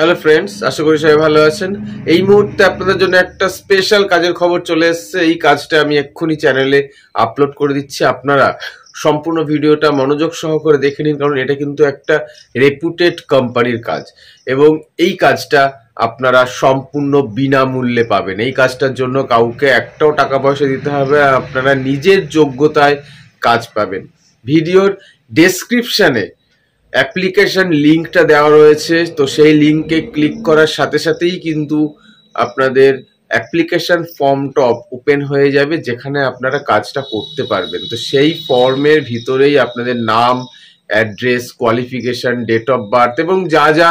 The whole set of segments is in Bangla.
হ্যালো ফ্রেন্ডস আশা করি সবাই ভালো আছেন এই মুহূর্তে আপনাদের জন্য একটা স্পেশাল কাজের খবর চলে এসছে এই কাজটা আমি এক্ষুনি চ্যানেলে আপলোড করে দিচ্ছি আপনারা সম্পূর্ণ ভিডিওটা মনোযোগ সহকারে দেখে নিন কারণ এটা কিন্তু একটা রেপুটেড কোম্পানির কাজ এবং এই কাজটা আপনারা সম্পূর্ণ বিনামূল্যে পাবেন এই কাজটার জন্য কাউকে একটাও টাকা পয়সা দিতে হবে আপনারা নিজের যোগ্যতায় কাজ পাবেন ভিডিওর ডেসক্রিপশানে অ্যাপ্লিকেশান লিঙ্কটা দেওয়া রয়েছে তো সেই লিঙ্কে ক্লিক করার সাথে সাথেই কিন্তু আপনাদের অ্যাপ্লিকেশান ফর্মটা ওপেন হয়ে যাবে যেখানে আপনারা কাজটা করতে পারবেন তো সেই ফর্মের ভিতরেই আপনাদের নাম address qualification date of birth এবং যা যা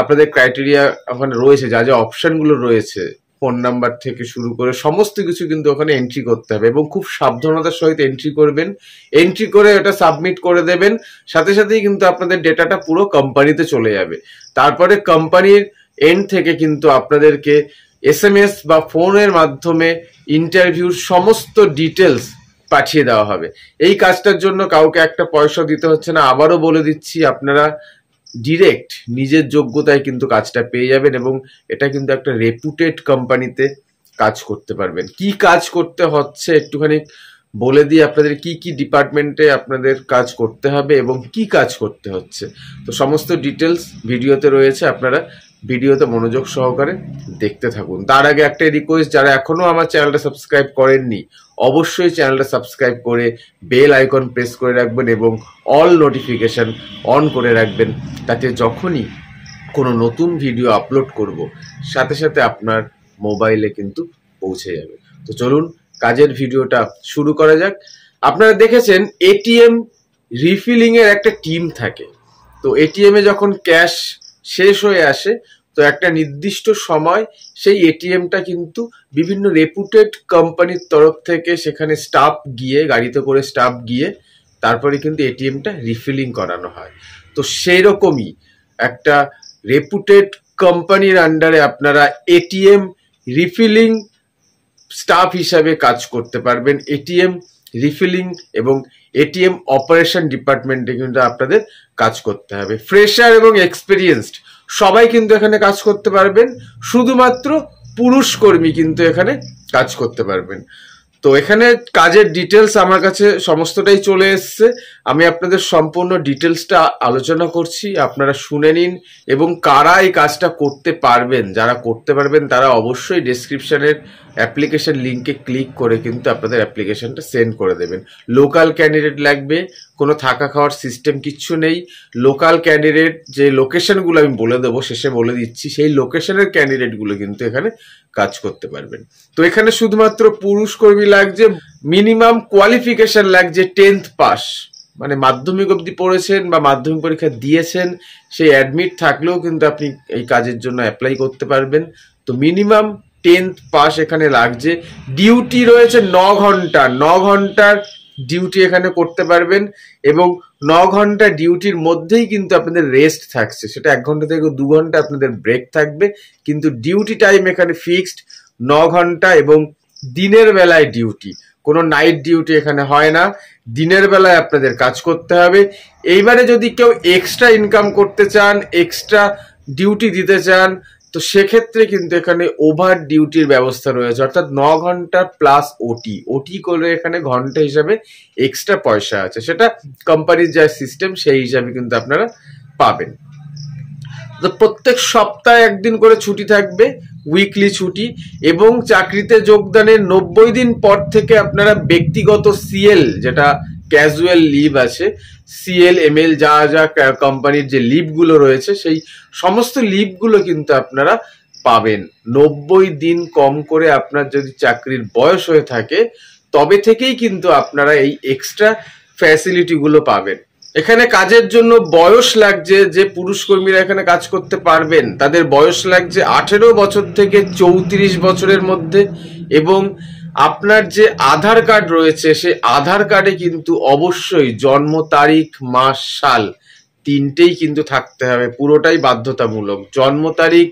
আপনাদের ক্রাইটেরিয়া ওখানে রয়েছে যা যা অপশানগুলো রয়েছে ফোন নাম্বার থেকে শুরু করে সমস্ত কিছু কিন্তু ওখানে এন্ট্রি করতে হবে এবং খুব সাবধানতার সহিত এন্ট্রি করবেন এন্ট্রি করে ওটা সাবমিট করে দেবেন সাথে সাথেই কিন্তু আপনাদের ডেটাটা পুরো কোম্পানিতে চলে যাবে তারপরে কোম্পানির এন্ড থেকে কিন্তু আপনাদেরকে এস এম এস বা ফোনের মাধ্যমে ইন্টারভিউর সমস্ত ডিটেলস পাঠিয়ে দেওয়া হবে এই কাজটার জন্য কাউকে একটা পয়সা দিতে হচ্ছে না আবারও বলে দিচ্ছি আপনারা ডিরেক্ট নিজের যোগ্যতায় কিন্তু কাজটা পেয়ে যাবেন এবং এটা কিন্তু একটা রেপুটেড কোম্পানিতে কাজ করতে পারবেন কি কাজ করতে হচ্ছে একটুখানি বলে দিয়ে আপনাদের কি কি ডিপার্টমেন্টে আপনাদের কাজ করতে হবে এবং কি কাজ করতে হচ্ছে তো সমস্ত ডিটেলস ভিডিওতে রয়েছে আপনারা ভিডিওতে মনোযোগ সহকারে দেখতে থাকুন তার আগে একটা রিকোয়েস্ট যারা এখনও আমার চ্যানেলটা সাবস্ক্রাইব করেননি অবশ্যই চ্যানেলটা সাবস্ক্রাইব করে বেল আইকন প্রেস করে রাখবেন এবং অল নোটিফিকেশান অন করে রাখবেন তাতে যখনই কোনো নতুন ভিডিও আপলোড করব সাথে সাথে আপনার মোবাইলে কিন্তু পৌঁছে যাবে তো চলুন কাজের ভিডিওটা শুরু করা যাক আপনারা দেখেছেন এটিএম রিফিলিংয়ের একটা টিম থাকে তো এটিএমে যখন ক্যাশ শেষ হয়ে আসে তো একটা নির্দিষ্ট সময় সেই এটিএমটা কিন্তু বিভিন্ন রেপুটেড কোম্পানির তরফ থেকে সেখানে স্টাফ গিয়ে গাড়িতে করে স্টাফ গিয়ে তারপরে কিন্তু এটিএমটা রিফিলিং করানো হয় তো সেই রকমই একটা রেপুটেড কোম্পানির আন্ডারে আপনারা এটিএম রিফিলিং স্টাফ হিসাবে কাজ করতে পারবেন এটিএম রিফিলিং এবং এটিএম অপারেশন ডিপার্টমেন্টে কিন্তু আপনাদের কাজ করতে হবে ফ্রেশার এবং এক্সপিরিয়েন্সড সবাই কিন্তু এখানে কাজ করতে পারবেন শুধুমাত্র পুরুষ কর্মী কিন্তু এখানে কাজ করতে পারবেন তো এখানে কাজের ডিটেলস আমার কাছে সমস্তটাই চলে এসছে আমি আপনাদের সম্পূর্ণ ডিটেলসটা আলোচনা করছি আপনারা শুনে নিন এবং কারা এই কাজটা করতে পারবেন যারা করতে পারবেন তারা অবশ্যই ডেসক্রিপশানের অ্যাপ্লিকেশন লিঙ্কে ক্লিক করে কিন্তু আপনাদের অ্যাপ্লিকেশনটা সেন্ড করে দেবেন লোকাল ক্যান্ডিডেট লাগবে কোনো থাকা খাওয়ার সিস্টেম কিচ্ছু নেই লোকাল ক্যান্ডিডেট যে লোকেশনগুলো আমি বলে দেবো শেষে বলে দিচ্ছি সেই লোকেশনের ক্যান্ডিডেটগুলো কিন্তু এখানে কাজ করতে পারবেন তো এখানে শুধুমাত্র পুরুষ কর্মী লাগছে মিনিমাম কোয়ালিফিকেশন লাগছে টেন্থ পাস মানে মাধ্যমিক অবধি পড়েছেন বা মাধ্যমিক পরীক্ষা দিয়েছেন সেই অ্যাডমিট থাকলেও কিন্তু আপনি এই কাজের জন্য অ্যাপ্লাই করতে পারবেন তো মিনিমাম টেন্থ পাস এখানে লাগছে ডিউটি রয়েছে ন ঘন্টা ন ঘন্টার ডিউটি এখানে করতে পারবেন এবং ন ঘন্টা ডিউটির মধ্যেই কিন্তু আপনাদের রেস্ট থাকছে সেটা এক ঘন্টা থেকে দু ঘন্টা আপনাদের ব্রেক থাকবে কিন্তু ডিউটি টাইম এখানে ফিক্সড ন ঘন্টা এবং দিনের বেলায় ডিউটি কোনো নাইট ডিউটি এখানে হয় না দিনের বেলায় আপনাদের কাজ করতে হবে এইবারে যদি কেউ এক্সট্রা ইনকাম করতে চান এক্সট্রা ডিউটি দিতে চান তো সেক্ষেত্রে কিন্তু এখানে ওভার ডিউটির ব্যবস্থা রয়েছে অর্থাৎ ন ঘন্টা প্লাস ওটি ওটি করলে এখানে ঘন্টা হিসাবে এক্সট্রা পয়সা আছে সেটা কোম্পানির যা সিস্টেম সেই হিসাবে কিন্তু আপনারা পাবেন তো প্রত্যেক সপ্তাহে একদিন করে ছুটি থাকবে উইকলি ছুটি এবং চাকরিতে যোগদানের নব্বই দিন পর থেকে আপনারা ব্যক্তিগত সিএল যেটা ক্যাজুয়াল লিভ আছে সিএল এম এল যা যা কোম্পানির যে লিভগুলো রয়েছে সেই সমস্ত লিভগুলো কিন্তু আপনারা পাবেন নব্বই দিন কম করে আপনার যদি চাকরির বয়স হয়ে থাকে তবে থেকেই কিন্তু আপনারা এই এক্সট্রা ফ্যাসিলিটিগুলো পাবেন এখানে কাজের জন্য বয়স লাগছে যে পুরুষ কর্মীরা এখানে কাজ করতে পারবেন তাদের বয়স লাগছে আঠেরো বছর থেকে চৌত্রিশ বছরের মধ্যে এবং আপনার যে আধার কার্ড রয়েছে সে আধার কার্ডে কিন্তু অবশ্যই জন্ম তারিখ মাস সাল তিনটেই কিন্তু থাকতে হবে পুরোটাই বাধ্যতামূলক জন্ম তারিখ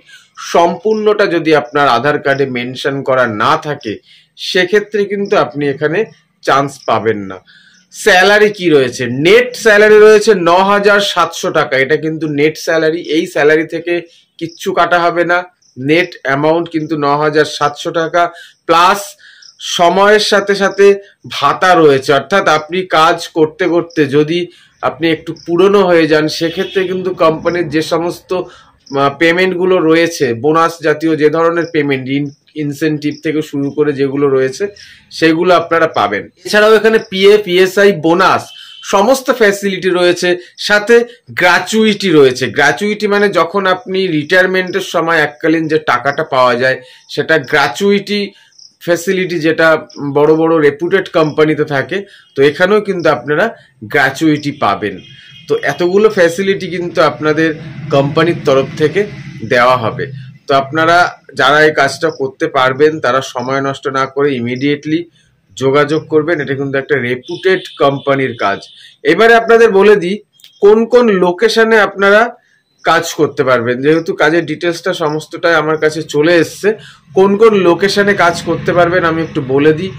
সম্পূর্ণটা যদি আপনার আধার কার্ডে মেনশন করা না থাকে সেক্ষেত্রে কিন্তু আপনি এখানে চান্স পাবেন না স্যালারি কি রয়েছে নেট স্যালারি রয়েছে ন হাজার সাতশো টাকা এটা কিন্তু নেট স্যালারি এই স্যালারি থেকে কিচ্ছু কাটা হবে না নেট অ্যামাউন্ট কিন্তু ন হাজার সাতশো টাকা প্লাস সময়ের সাথে সাথে ভাতা রয়েছে অর্থাৎ আপনি কাজ করতে করতে যদি আপনি একটু পুরনো হয়ে যান সেক্ষেত্রে কিন্তু কোম্পানির যে সমস্ত পেমেন্টগুলো রয়েছে বোনাস জাতীয় যে ধরনের পেমেন্ট ইনসেন্টিভ থেকে শুরু করে যেগুলো রয়েছে সেগুলো আপনারা পাবেন এছাড়াও এখানে পিএ পিএসআই বোনাস সমস্ত ফ্যাসিলিটি রয়েছে সাথে গ্র্যাচুইটি রয়েছে গ্র্যাচুইটি মানে যখন আপনি রিটায়ারমেন্টের সময় এককালীন যে টাকাটা পাওয়া যায় সেটা গ্র্যাচুইটি ফ্যাসিলিটি যেটা বড় বড় রেপুটেড কোম্পানিতে থাকে তো এখানেও কিন্তু আপনারা গ্র্যাচুইটি পাবেন তো এতগুলো ফ্যাসিলিটি কিন্তু আপনাদের কোম্পানির তরফ থেকে দেওয়া হবে তো আপনারা যারা এই কাজটা করতে পারবেন তারা সময় নষ্ট না করে ইমিডিয়েটলি যোগাযোগ করবেন এটা কিন্তু একটা রেপুটেড কোম্পানির কাজ এবারে আপনাদের বলে দিই কোন কোন লোকেশনে আপনারা কাজ করতে পারবেন যেহেতু কাজের ডিটেলসটা সমস্তটাই আমার কাছে চলে এসছে কোন কোন লোকেশনে কাজ করতে পারবেন আমি একটু বলে দিই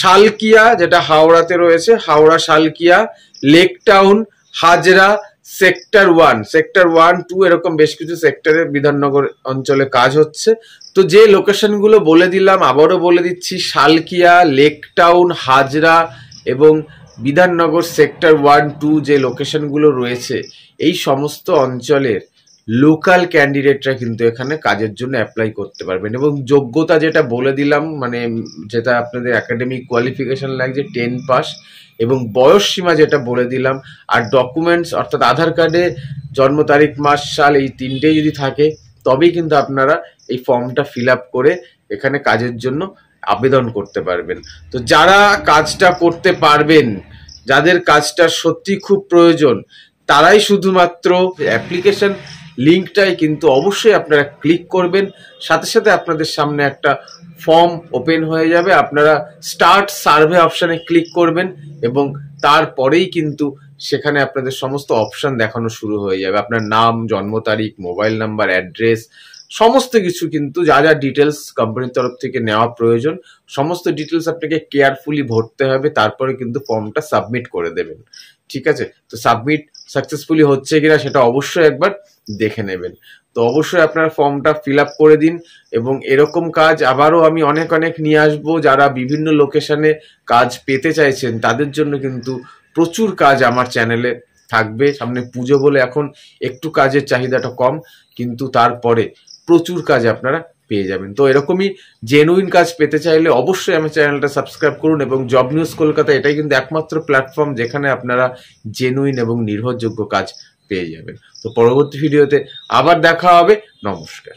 শালকিয়া যেটা হাওড়াতে রয়েছে Howrah Salkia Lake Town Hazra sector one sector one two এরকম বেশ কিছু সেক্টরে বিধাননগর অঞ্চলে কাজ হচ্ছে তো যে লোকেশনগুলো বলে দিলাম আবারও বলে দিচ্ছি শালকিয়া লেক টাউন হাজরা এবং বিধাননগর সেক্টর ওয়ান টু যে লোকেশনগুলো রয়েছে এই সমস্ত অঞ্চলের লোকাল ক্যান্ডিডেটরা কিন্তু এখানে কাজের জন্য অ্যাপ্লাই করতে পারবেন এবং যোগ্যতা যেটা বলে দিলাম মানে যেটা আপনাদের একাডেমিক কোয়ালিফিকেশন লাগছে টেন পাস এবং বয়স সীমা যেটা বলে দিলাম আর ডকুমেন্টস অর্থাৎ আধার কার্ডে জন্ম তারিখ মাস সাল এই তিনটেই যদি থাকে তবেই কিন্তু আপনারা এই ফর্মটা ফিল আপ করে এখানে কাজের জন্য আবেদন করতে পারবেন তো যারা কাজটা করতে পারবেন যাদের কাজটা সত্যি খুব প্রয়োজন তারাই শুধুমাত্র অ্যাপ্লিকেশন লিঙ্কটায় কিন্তু অবশ্যই আপনারা ক্লিক করবেন সাথে সাথে আপনাদের সামনে একটা ফর্ম ওপেন হয়ে যাবে আপনারা স্টার্ট সার্ভে অপশানে ক্লিক করবেন এবং তারপরেই কিন্তু সেখানে আপনাদের সমস্ত অপশান দেখানো শুরু হয়ে যাবে আপনার নাম জন্ম তারিখ মোবাইল নাম্বার অ্যাড্রেস সমস্ত কিছু কিন্তু যা যা ডিটেলস কোম্পানির তরফ থেকে নেওয়া প্রয়োজন সমস্ত ডিটেলস আপনাকে কেয়ারফুলি ভরতে হবে তারপরে কিন্তু ফর্মটা সাবমিট করে দেবেন ঠিক আছে তো সাবমিট সাকসেসফুলি হচ্ছে কিনা সেটা অবশ্যই একবার দেখে নেবেন তো অবশ্যই আপনার ফর্মটা ফিল আপ করে দিন এবং এরকম কাজ আবারও আমি অনেক অনেক নিয়ে আসবো যারা বিভিন্ন লোকেশনে কাজ পেতে চাইছেন তাদের জন্য কিন্তু প্রচুর কাজ আমার চ্যানেলে থাকবে সামনে পুজো বলে এখন একটু কাজের চাহিদাটা কম কিন্তু তারপরে প্রচুর কাজ আপনারা পেয়ে যাবেন তো এরকমই জেনুইন কাজ পেতে চাইলে অবশ্যই আমার চ্যানেলটা সাবস্ক্রাইব করুন এবং জব নিউজ কলকাতা এটাই কিন্তু একমাত্র প্ল্যাটফর্ম যেখানে আপনারা জেনুইন এবং নির্ভরযোগ্য কাজ পেয়ে যাবেন তো পরবর্তী ভিডিওতে আবার দেখা হবে নমস্কার